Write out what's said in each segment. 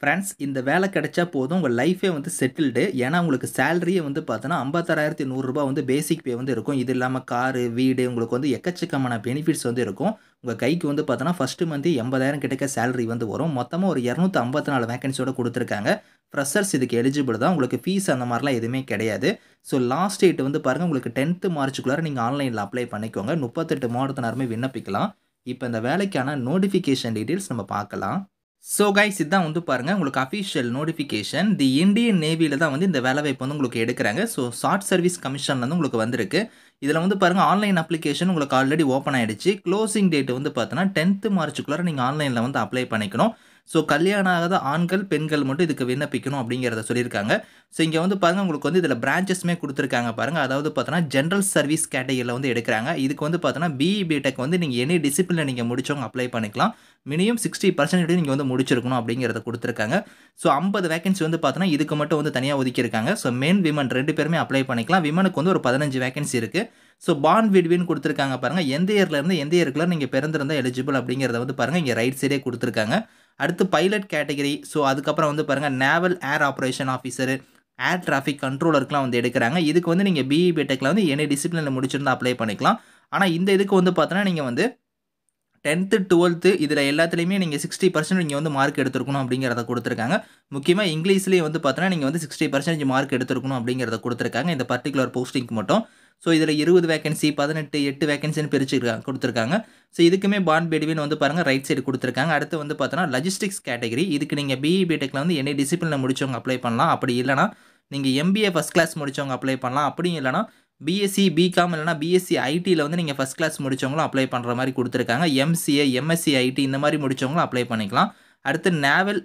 friends இந்த வேலை கிடைச்சா போதும் உங்கள் லைஃபே வந்து செட்டில்டு ஏன்னா உங்களுக்கு சேலரியே வந்து பார்த்தோன்னா ஐம்பத்தாறாயிரத்தி நூறுரூபா வந்து பேசிக் பே வந்து இருக்கும் இது இல்லாமல் காரு வீடு உங்களுக்கு வந்து எக்கச்சக்கமான பெனிஃபிட்ஸ் வந்து இருக்கும் உங்கள் கைக்கு வந்து பார்த்தோன்னா ஃபஸ்ட்டு மந்த் எண்பதாயிரம் கிட்டக்க சேலரி வந்து வரும் மொத்தமாக ஒரு இரநூத்தி ஐம்பத்தி நாலு வேகன்சியோட கொடுத்துருக்காங்க ஃப்ரெஷர்ஸ் இதுக்கு எலிஜிபிள் தான் உங்களுக்கு ஃபீஸ் அந்த மாதிரிலாம் எதுவுமே கிடையாது ஸோ லாஸ்ட் டேட் வந்து பாருங்கள் உங்களுக்கு டென்த்து மார்ச்சுக்குள்ளார நீங்கள் ஆன்லைனில் அப்ளை பண்ணிக்கோங்க முப்பத்தெட்டு மாவட்டத்தினாருமே விண்ணப்பிக்கலாம் இப்போ இந்த வேலைக்கான நோட்டிஃபிகேஷன் டீட்டெயில்ஸ் நம்ம பார்க்கலாம் ஸோ கைஸ் இதுதான் வந்து பாருங்கள் உங்களுக்கு அஃபிஷியல் நோட்டிஃபிகேஷன் தி இந்தியன் நேவியில் தான் வந்து இந்த வேலைவாய்ப்பு வந்து உங்களுக்கு எடுக்கிறாங்க ஸோ ஷார்ட் சர்வீஸ் கமிஷன்லேருந்து உங்களுக்கு வந்திருக்கு இதில் வந்து பாருங்கள் ஆன்லைன் அப்ளிகேஷன் உங்களுக்கு ஆல்ரெடி ஓப்பன் ஆகிடுச்சு க்ளோசிங் டேட் வந்து பார்த்தோன்னா டென்த்து மார்ச்சுக்குள்ளார நீங்கள் ஆன்லைனில் வந்து அப்ளை பண்ணிக்கணும் ஸோ கல்யாணம் ஆகாத ஆண்கள் பெண்கள் மட்டும் இதுக்கு விண்ணப்பிக்கணும் அப்படிங்கிறத சொல்லியிருக்காங்க ஸோ இங்கே வந்து பாருங்கள் உங்களுக்கு வந்து இதில் பிரான்ச்சஸ்மே கொடுத்துருக்காங்க பாருங்கள் அதாவது பார்த்தோன்னா ஜென்ரல் சர்வீஸ் கேட்டகரியில் வந்து எடுக்கிறாங்க இதுக்கு வந்து பார்த்தோன்னா பிஇ பிடெக் வந்து நீங்கள் எனி டிசிப்ளினில் நீங்கள் முடிச்சவங்க அப்ளை பண்ணிக்கலாம் மினிமம் சிக்ஸ்டி பர்சன்டேஜ் நீங்கள் வந்து முடிச்சிருக்கணும் அப்படிங்கிறத கொடுத்துருக்காங்க ஸோ ஐம்பது வேகன்சி வந்து பார்த்தோன்னா இதுக்கு மட்டும் வந்து தனியாக ஒதுக்கியிருக்காங்க ஸோ மென் விமன் ரெண்டு பேருமே அப்ளை பண்ணிக்கலாம் விமனுக்கு வந்து ஒரு பதினஞ்சு வேகன்சி இருக்குது ஸோ பான் விட்வின்னு கொடுத்துருக்காங்க பாருங்கள் எந்த இயர்லேருந்து எந்த இயர்க்குள்ள நீங்கள் பிறந்திருந்தால் எலிஜிபிள் அப்படிங்கிறத வந்து பாருங்கள் இங்கே ரைட் சைடே கொடுத்துருக்காங்க அடுத்து பைலட் கேட்டகரி ஸோ அதுக்கப்புறம் வந்து பாருங்கள் naval air operation officer air traffic கண்ட்ரோலருக்குலாம் வந்து எடுக்கிறாங்க இதுக்கு வந்து நீங்கள் பிஇ பிடெக்கில் e வந்து எனி டிசிப்ளினில் முடிச்சிருந்தால் அப்ளை பண்ணிக்கலாம் ஆனால் இந்த இதுக்கு வந்து பார்த்தோன்னா நீங்கள் வந்து டென்த்து டுவெல்த்து இதில் எல்லாத்துலேயுமே நீங்கள் சிக்ஸ்டி பர்சன்ட் நீங்கள் வந்து மார்க் எடுத்துருக்கணும் அப்படிங்கிறத கொடுத்துருக்காங்க முக்கியமாக இங்கிலீஷ்லேயே வந்து பார்த்தோன்னா நீங்கள் வந்து சிக்ஸ்டி பர்சன்டேஜ் மார்க் எடுத்துருக்கணும் அப்படிங்கிறத கொடுத்துருக்காங்க இந்த பர்டிகுலர் போஸ்டிங்க்கு மட்டும் ஸோ இதில் இருபது வேகன்சி பதினெட்டு எட்டு வேகன்சின்னு பிரிச்சுருக்காங்க கொடுத்துருக்காங்க ஸோ இதுக்குமே பாண்ட் பெடிவின் வந்து பாருங்கள் ரைட் சைடு கொடுத்துருக்காங்க அடுத்து வந்து பார்த்தோன்னா லஜிஸ்டிக்ஸ் கேட்டகரி இதுக்கு நீங்கள் பிஇ பிடெக்கில் e வந்து என்ன டிசிப்ளினில் முடிச்சவங்க அப்ளை பண்ணலாம் அப்படி இல்லைனா நீங்கள் எம்பிஏ ஃபஸ்ட் கிளாஸ் முடித்தவங்க அப்ளை பண்ணலாம் அப்படியும் இல்லைனா பிஎஸ்சி பிகாம் இல்லைனா பிஎஸ்சி ஐடியில் வந்து நீங்கள் ஃபஸ்ட் கிளாஸ் முடிச்சவங்களும் அப்ளை பண்ணுற மாதிரி கொடுத்துருக்காங்க எம்சிஏ எம்எஸ்சி ஐடி இந்த மாதிரி முடித்தவங்களும் அப்ளை பண்ணிக்கலாம் அடுத்து நேவல்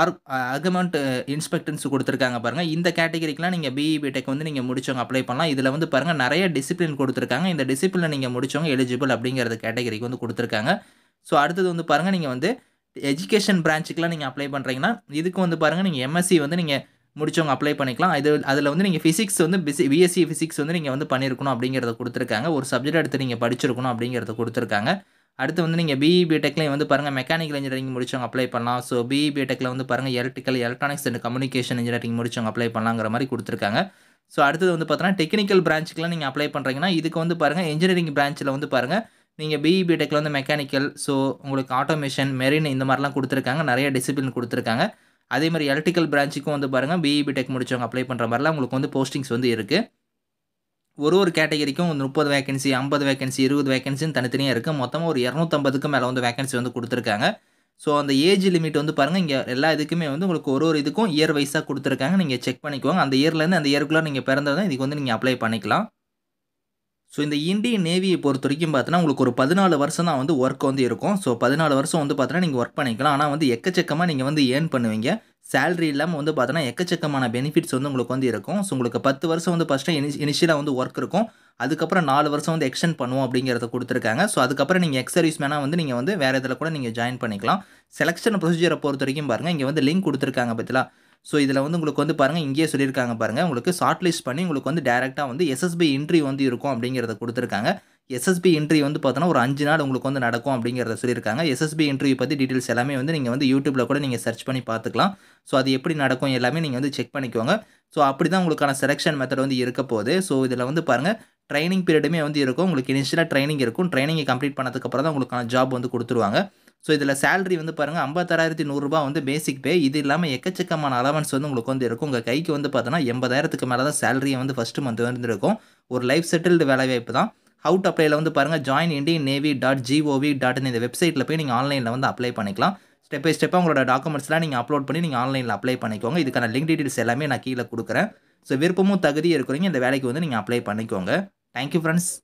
ஆர் அகமெண்ட் இன்ஸ்பெக்டன்ஸ் கொடுத்துருக்காங்க பாருங்கள் இந்த கேட்டகரிக்கெலாம் நீங்கள் பிஇபி டெக் வந்து நீங்கள் முடிச்சவங்க அப்ளை பண்ணலாம் இதில் வந்து பாருங்கள் நிறைய டிசிப்ளின் கொடுத்துருக்காங்க இந்த டிசிப்ளினை நீங்கள் முடிச்சவங்க எலிஜிபிள் அப்படிங்கிறது கேட்டகரிக்கு வந்து கொடுத்துருக்காங்க ஸோ அடுத்தது வந்து பாருங்கள் நீங்கள் வந்து எஜுகேஷன் பிரான்ச்சுக்கெலாம் நீங்கள் அப்ளை பண்ணுறீங்கன்னா இதுக்கு வந்து பாருங்கள் நீங்கள் எம்எஸ்சி வந்து நீங்கள் முடிச்சவங்க அப்ளை பண்ணிக்கலாம் இது அதில் வந்து நீங்கள் ஃபிசிக்ஸ் வந்து பிசி பிஎஸ்சி ஃபிசிக்ஸ் வந்து நீங்கள் வந்து பண்ணியிருக்கணும் அப்படிங்கிறத கொடுத்துருக்காங்க ஒரு சப்ஜெக்ட் எடுத்து நீங்கள் படிச்சிருக்கணும் அப்படிங்கிறத கொடுத்துருக்காங்க அடுத்து வந்து நீங்கள் பிஇ பிடெக்லேயும் வந்து பாருங்கள் மெக்கானிக்கல் இன்ஜினியரிங் முடிச்சவங்க அப்ளை பண்ணலாம் ஸோ பிஇ பிடெக்கில் வந்து பாருங்கள் electrical electronics and communication engineering முடிச்சவங்க அப்ளை பண்ணலாங்கிற மாதிரி கொடுத்துருக்காங்க ஸோ அடுத்தது வந்து பார்த்தீங்கன்னா டெக்னிக்கல் பிரான்ச்சுக்கெலாம் நீங்கள் அப்ளை பண்ணுறீங்கன்னா இதுக்கு வந்து பாருங்கள் இன்ஜினியரிங் பிரான்ச்சில் வந்து பாருங்கள் நீங்கள் பிஇ பிடெக்கில் வந்து மெக்கானிக்கல் ஸோ உங்களுக்கு ஆட்டோமேஷன் மெரின் இந்த மாதிரிலாம் கொடுத்துருக்காங்க நிறைய டிசிப்ளின் கொடுத்துருக்காங்க அதே மாதிரி எலக்ட்ரிக்கல் பிரான்ச்சுக்கும் வந்து பாருங்கள் பிஇ பிடெக் முடிச்சவங்க அப்ளை பண்ணுற மாதிரிலாம் உங்களுக்கு வந்து போஸ்டிங்ஸ் வந்து இருக்குது ஒரு ஒரு கேட்டகரிக்கும் வந்து முப்பது வேகன்சி ஐம்பது வேகன்சி இருபது வேகன்சின்னு தனித்தனியாக இருக்குது மொத்தமாக ஒரு இரநூத்தம்பதுக்கு மேலே வந்து வேகன்சி வந்து கொடுத்துருக்காங்க ஸோ அந்த ஏஜ் லிமிட் வந்து பாருங்கள் இங்கே எல்லா இதுக்குமே வந்து உங்களுக்கு ஒரு ஒரு இதுக்கும் இயர் வைஸாக கொடுத்துருக்காங்க நீங்கள் செக் பண்ணிக்குவாங்க அந்த இயர்லேருந்து அந்த இயருக்குள்ளே நீங்கள் பிறந்தது இதுக்கு வந்து நீங்கள் அப்ளை பண்ணிக்கலாம் ஸோ இந்த இந்தியன் நேவியை பொறுத்த வரைக்கும் பார்த்தோன்னா உங்களுக்கு ஒரு பதினாலு வருஷம் தான் வந்து ஒர்க் வந்து இருக்கும் ஸோ பதினாலு வருஷம் வந்து பார்த்தீங்கன்னா நீங்கள் ஒர்க் பண்ணிக்கலாம் ஆனால் வந்து எக்கச்சக்கமாக நீங்கள் வந்து ஏர்ன் பண்ணுவீங்க சேலரி இல்லாமல் வந்து பார்த்தோன்னா எக்கச்சக்கமான பெனிஃபிட்ஸ் வந்து உங்களுக்கு வந்து இருக்கும் ஸோ உங்களுக்கு பத்து வருஷம் வந்து ஃபஸ்ட்டு இனி இனிஷியலாக வந்து ஒர்க் இருக்கும் அதுக்கப்புறம் நாலு வருஷம் வந்து எக்ஸ்டெண்ட் பண்ணுவோம் அப்படிங்கிறத கொடுத்துருக்காங்க ஸோ அதுக்கப்புறம் நீங்கள் எக்ஸ் சர்வீஸ் மேனாக வந்து நீங்கள் வந்து வேறு இதில் கூட நீங்கள் ஜாயின் பண்ணிக்கலாம் செலெக்ஷன் ப்ரொசீஜரை பொறுத்த வரைக்கும் பாருங்கள் இங்கே வந்து லிங்க் கொடுத்துருக்காங்க பற்றிலா ஸோ இதில் வந்து உங்களுக்கு வந்து பாருங்கள் இங்கேயே சொல்லியிருக்காங்க பாருங்கள் உங்களுக்கு ஷார்ட் லிஸ்ட் பண்ணி உங்களுக்கு வந்து டேரெக்டாக வந்து எஸ்எஸ்பி இன்ட்ரி வந்து இருக்கும் அப்படிங்கிறத கொடுத்துருக்காங்க எஸ்எஸ்பி இன்டர்வியூ வந்து பார்த்தோன்னா ஒரு அஞ்சு நாள் உங்களுக்கு வந்து நடக்கும் அப்படிங்கிறத சொல்லியிருக்காங்க எஸ்எஸ்பி இன்டர்வியூ பற்றி டீட்டெயில்ஸ் எல்லாமே வந்து நீங்கள் வந்து யூடியூப்பில் கூட நீங்கள் சர்ச் பண்ணி பார்த்துக்கலாம் ஸோ அது எப்படி நடக்கும் எல்லாமே நீங்கள் வந்து செக் பண்ணிக்கோங்க ஸோ அப்படி தான் உங்களுக்கான செலெக்ஷன் மெத்தட் வந்து இருக்க போகுது ஸோ இதில் வந்து பாருங்கள் ட்ரைனிங் பீரியடுமே வந்து இருக்கும் உங்களுக்கு இனிஷியலாக ட்ரைனிங் இருக்கும் ட்ரைனிங்கை கம்ப்ளீட் பண்ணதுக்கப்புறம் தான் உங்களுக்கான ஜாப் வந்து கொடுத்துருவாங்க ஸோ இதில் சேலரி வந்து பாருங்கள் ஐம்பத்தாயிரத்தி நூறுரூபா வந்து பேசிக் பே இது இல்லாமல் எக்கச்சக்கமான அலவன்ஸ் வந்து உங்களுக்கு வந்து இருக்கும் உங்கள் கைக்கு வந்து பார்த்தோன்னா எண்பதாயிரத்துக்கு மேலே தான் சேலரியை வந்து ஃபஸ்ட்டு மந்த் வந்து இருக்கும் ஒரு லைஃப் செட்டில்டு வேலை வாய்ப்பு தான் ஹவு டு அப்ளைல வந்து பாருங்கள் join Indian navy dot gov dot இந்த வெப்சைட்டில் போய் நீங்கள் ஆன்லைனில் வந்து அப்ளை பண்ணிக்கலாம் ஸ்டெப் பை ஸ்டெப்பாக உங்களோட டாக்குமெண்ட்ஸ்லாம் நீங்கள் அப்லோட் பண்ணி நீங்கள் ஆன்லைனில் அப்ளை பண்ணிக்கோங்க இதுக்கான லிங்க் டீட்டெயில்ஸ் எல்லாமே நான் கீழே கொடுக்குறேன் ஸோ விருப்பமும் தகுதியும் இருக்கிறீங்க இந்த வேலைக்கு வந்து நீங்கள் அப்ளை பண்ணிக்கோங்க தேங்க்யூ ஃப்ரெண்ட்ஸ்